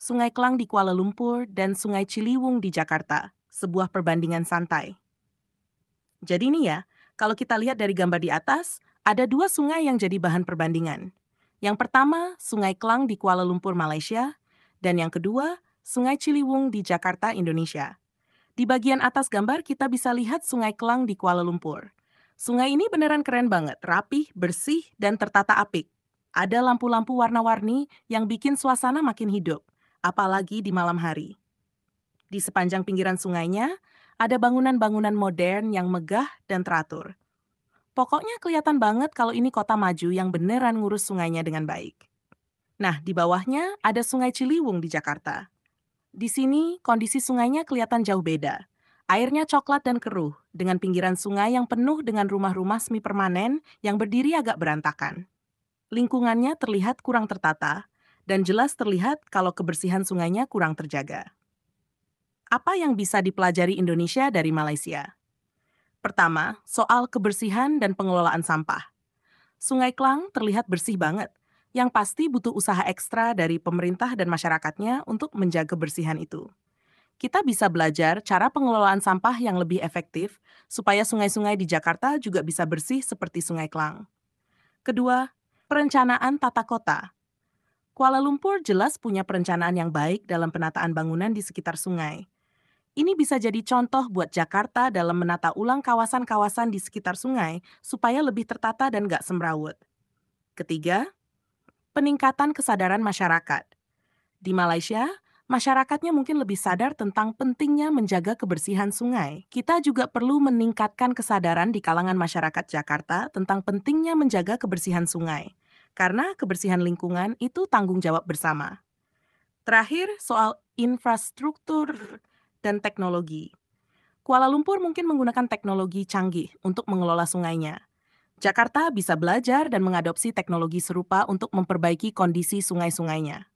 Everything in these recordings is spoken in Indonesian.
Sungai Kelang di Kuala Lumpur, dan Sungai Ciliwung di Jakarta, sebuah perbandingan santai. Jadi nih ya, kalau kita lihat dari gambar di atas, ada dua sungai yang jadi bahan perbandingan. Yang pertama, Sungai Kelang di Kuala Lumpur, Malaysia, dan yang kedua, Sungai Ciliwung di Jakarta, Indonesia. Di bagian atas gambar kita bisa lihat Sungai Kelang di Kuala Lumpur. Sungai ini beneran keren banget, rapih, bersih, dan tertata apik. Ada lampu-lampu warna-warni yang bikin suasana makin hidup apalagi di malam hari. Di sepanjang pinggiran sungainya, ada bangunan-bangunan modern yang megah dan teratur. Pokoknya kelihatan banget kalau ini kota maju yang beneran ngurus sungainya dengan baik. Nah, di bawahnya ada Sungai Ciliwung di Jakarta. Di sini, kondisi sungainya kelihatan jauh beda. Airnya coklat dan keruh, dengan pinggiran sungai yang penuh dengan rumah-rumah semi permanen yang berdiri agak berantakan. Lingkungannya terlihat kurang tertata, dan jelas terlihat kalau kebersihan sungainya kurang terjaga. Apa yang bisa dipelajari Indonesia dari Malaysia? Pertama, soal kebersihan dan pengelolaan sampah. Sungai Klang terlihat bersih banget, yang pasti butuh usaha ekstra dari pemerintah dan masyarakatnya untuk menjaga kebersihan itu. Kita bisa belajar cara pengelolaan sampah yang lebih efektif supaya sungai-sungai di Jakarta juga bisa bersih seperti Sungai Klang. Kedua, perencanaan tata kota Kuala Lumpur jelas punya perencanaan yang baik dalam penataan bangunan di sekitar sungai. Ini bisa jadi contoh buat Jakarta dalam menata ulang kawasan-kawasan di sekitar sungai supaya lebih tertata dan gak semrawut. Ketiga, peningkatan kesadaran masyarakat. Di Malaysia, masyarakatnya mungkin lebih sadar tentang pentingnya menjaga kebersihan sungai. Kita juga perlu meningkatkan kesadaran di kalangan masyarakat Jakarta tentang pentingnya menjaga kebersihan sungai. Karena kebersihan lingkungan itu tanggung jawab bersama. Terakhir, soal infrastruktur dan teknologi. Kuala Lumpur mungkin menggunakan teknologi canggih untuk mengelola sungainya. Jakarta bisa belajar dan mengadopsi teknologi serupa untuk memperbaiki kondisi sungai-sungainya.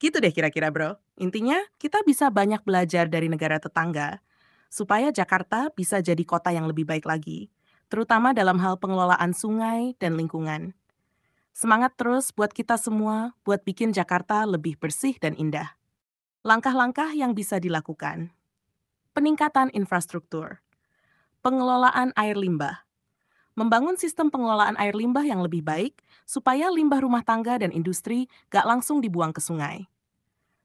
Gitu deh kira-kira bro. Intinya, kita bisa banyak belajar dari negara tetangga, supaya Jakarta bisa jadi kota yang lebih baik lagi, terutama dalam hal pengelolaan sungai dan lingkungan. Semangat terus buat kita semua buat bikin Jakarta lebih bersih dan indah. Langkah-langkah yang bisa dilakukan. Peningkatan infrastruktur. Pengelolaan air limbah. Membangun sistem pengelolaan air limbah yang lebih baik supaya limbah rumah tangga dan industri gak langsung dibuang ke sungai.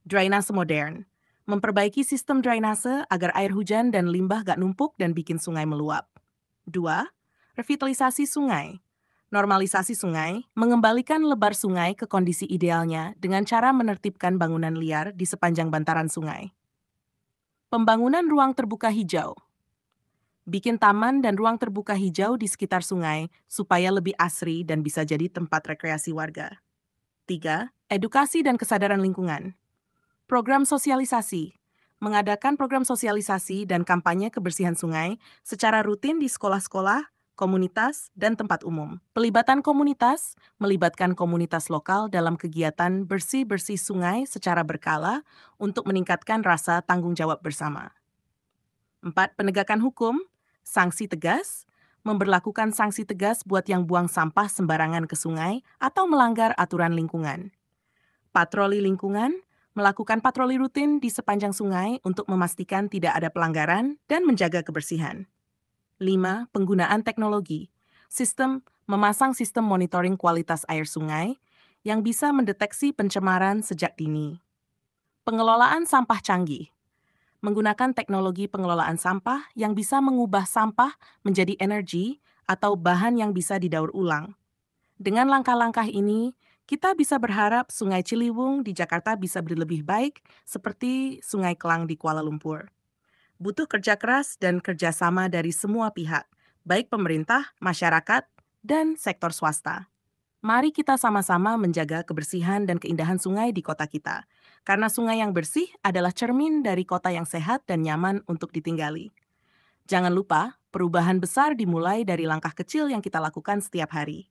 Drainase modern. Memperbaiki sistem drainase agar air hujan dan limbah gak numpuk dan bikin sungai meluap. 2. Revitalisasi sungai normalisasi sungai, mengembalikan lebar sungai ke kondisi idealnya dengan cara menertibkan bangunan liar di sepanjang bantaran sungai. Pembangunan ruang terbuka hijau. Bikin taman dan ruang terbuka hijau di sekitar sungai supaya lebih asri dan bisa jadi tempat rekreasi warga. Tiga, Edukasi dan kesadaran lingkungan. Program sosialisasi mengadakan program sosialisasi dan kampanye kebersihan sungai secara rutin di sekolah-sekolah, komunitas, dan tempat umum. Pelibatan komunitas melibatkan komunitas lokal dalam kegiatan bersih-bersih sungai secara berkala untuk meningkatkan rasa tanggung jawab bersama. Empat Penegakan hukum, sanksi tegas, memberlakukan sanksi tegas buat yang buang sampah sembarangan ke sungai atau melanggar aturan lingkungan. Patroli lingkungan, melakukan patroli rutin di sepanjang sungai untuk memastikan tidak ada pelanggaran dan menjaga kebersihan. 5. Penggunaan teknologi. Sistem memasang sistem monitoring kualitas air sungai yang bisa mendeteksi pencemaran sejak dini. Pengelolaan sampah canggih. Menggunakan teknologi pengelolaan sampah yang bisa mengubah sampah menjadi energi atau bahan yang bisa didaur ulang. Dengan langkah-langkah ini, kita bisa berharap Sungai Ciliwung di Jakarta bisa berlebih baik seperti Sungai Kelang di Kuala Lumpur butuh kerja keras dan kerjasama dari semua pihak, baik pemerintah, masyarakat, dan sektor swasta. Mari kita sama-sama menjaga kebersihan dan keindahan sungai di kota kita, karena sungai yang bersih adalah cermin dari kota yang sehat dan nyaman untuk ditinggali. Jangan lupa, perubahan besar dimulai dari langkah kecil yang kita lakukan setiap hari.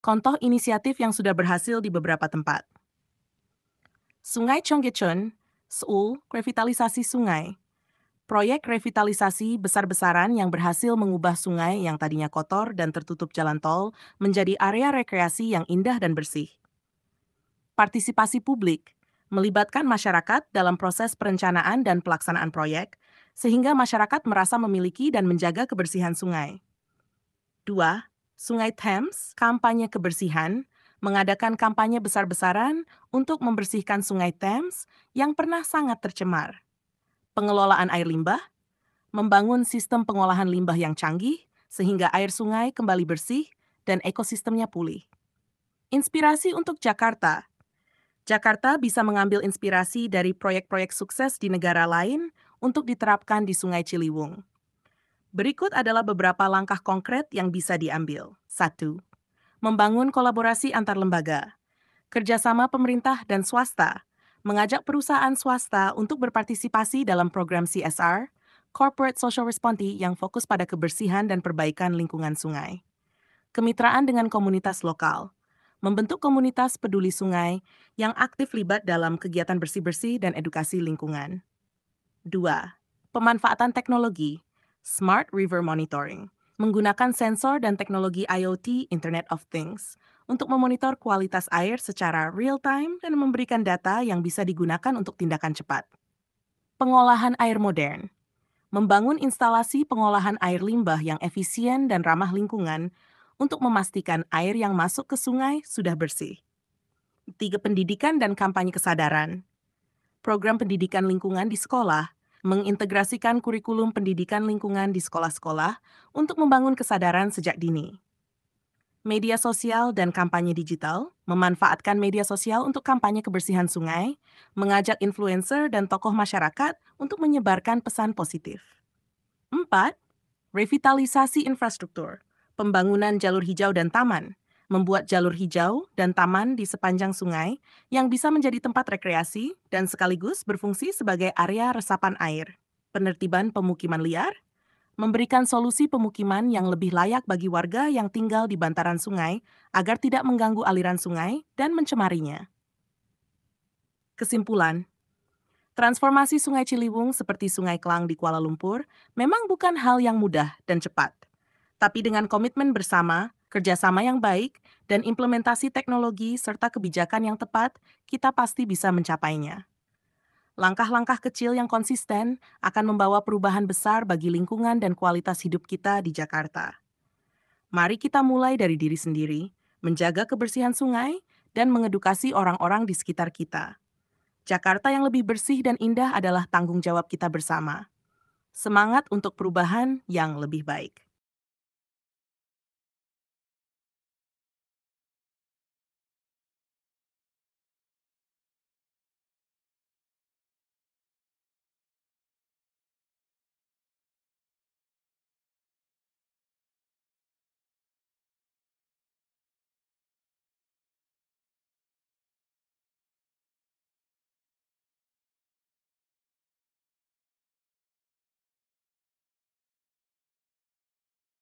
Contoh inisiatif yang sudah berhasil di beberapa tempat. Sungai Chonggyecheon, Seoul, revitalisasi sungai, Proyek revitalisasi besar-besaran yang berhasil mengubah sungai yang tadinya kotor dan tertutup jalan tol menjadi area rekreasi yang indah dan bersih. Partisipasi publik melibatkan masyarakat dalam proses perencanaan dan pelaksanaan proyek, sehingga masyarakat merasa memiliki dan menjaga kebersihan sungai. 2. Sungai Thames, kampanye kebersihan, mengadakan kampanye besar-besaran untuk membersihkan sungai Thames yang pernah sangat tercemar pengelolaan air limbah, membangun sistem pengolahan limbah yang canggih sehingga air sungai kembali bersih dan ekosistemnya pulih. Inspirasi untuk Jakarta. Jakarta bisa mengambil inspirasi dari proyek-proyek sukses di negara lain untuk diterapkan di Sungai Ciliwung. Berikut adalah beberapa langkah konkret yang bisa diambil. 1. Membangun kolaborasi antar lembaga. Kerjasama pemerintah dan swasta mengajak perusahaan swasta untuk berpartisipasi dalam program CSR, Corporate Social Responsibility yang fokus pada kebersihan dan perbaikan lingkungan sungai. Kemitraan dengan komunitas lokal, membentuk komunitas peduli sungai yang aktif libat dalam kegiatan bersih-bersih dan edukasi lingkungan. 2. Pemanfaatan teknologi, Smart River Monitoring, menggunakan sensor dan teknologi IoT Internet of Things untuk memonitor kualitas air secara real-time dan memberikan data yang bisa digunakan untuk tindakan cepat. Pengolahan air modern Membangun instalasi pengolahan air limbah yang efisien dan ramah lingkungan untuk memastikan air yang masuk ke sungai sudah bersih. Tiga pendidikan dan kampanye kesadaran. Program pendidikan lingkungan di sekolah mengintegrasikan kurikulum pendidikan lingkungan di sekolah-sekolah untuk membangun kesadaran sejak dini media sosial dan kampanye digital, memanfaatkan media sosial untuk kampanye kebersihan sungai, mengajak influencer dan tokoh masyarakat untuk menyebarkan pesan positif. 4. Revitalisasi infrastruktur, pembangunan jalur hijau dan taman, membuat jalur hijau dan taman di sepanjang sungai yang bisa menjadi tempat rekreasi dan sekaligus berfungsi sebagai area resapan air, penertiban pemukiman liar, memberikan solusi pemukiman yang lebih layak bagi warga yang tinggal di bantaran sungai agar tidak mengganggu aliran sungai dan mencemarinya. Kesimpulan, transformasi Sungai Ciliwung seperti Sungai Kelang di Kuala Lumpur memang bukan hal yang mudah dan cepat. Tapi dengan komitmen bersama, kerjasama yang baik, dan implementasi teknologi serta kebijakan yang tepat, kita pasti bisa mencapainya. Langkah-langkah kecil yang konsisten akan membawa perubahan besar bagi lingkungan dan kualitas hidup kita di Jakarta. Mari kita mulai dari diri sendiri, menjaga kebersihan sungai, dan mengedukasi orang-orang di sekitar kita. Jakarta yang lebih bersih dan indah adalah tanggung jawab kita bersama. Semangat untuk perubahan yang lebih baik!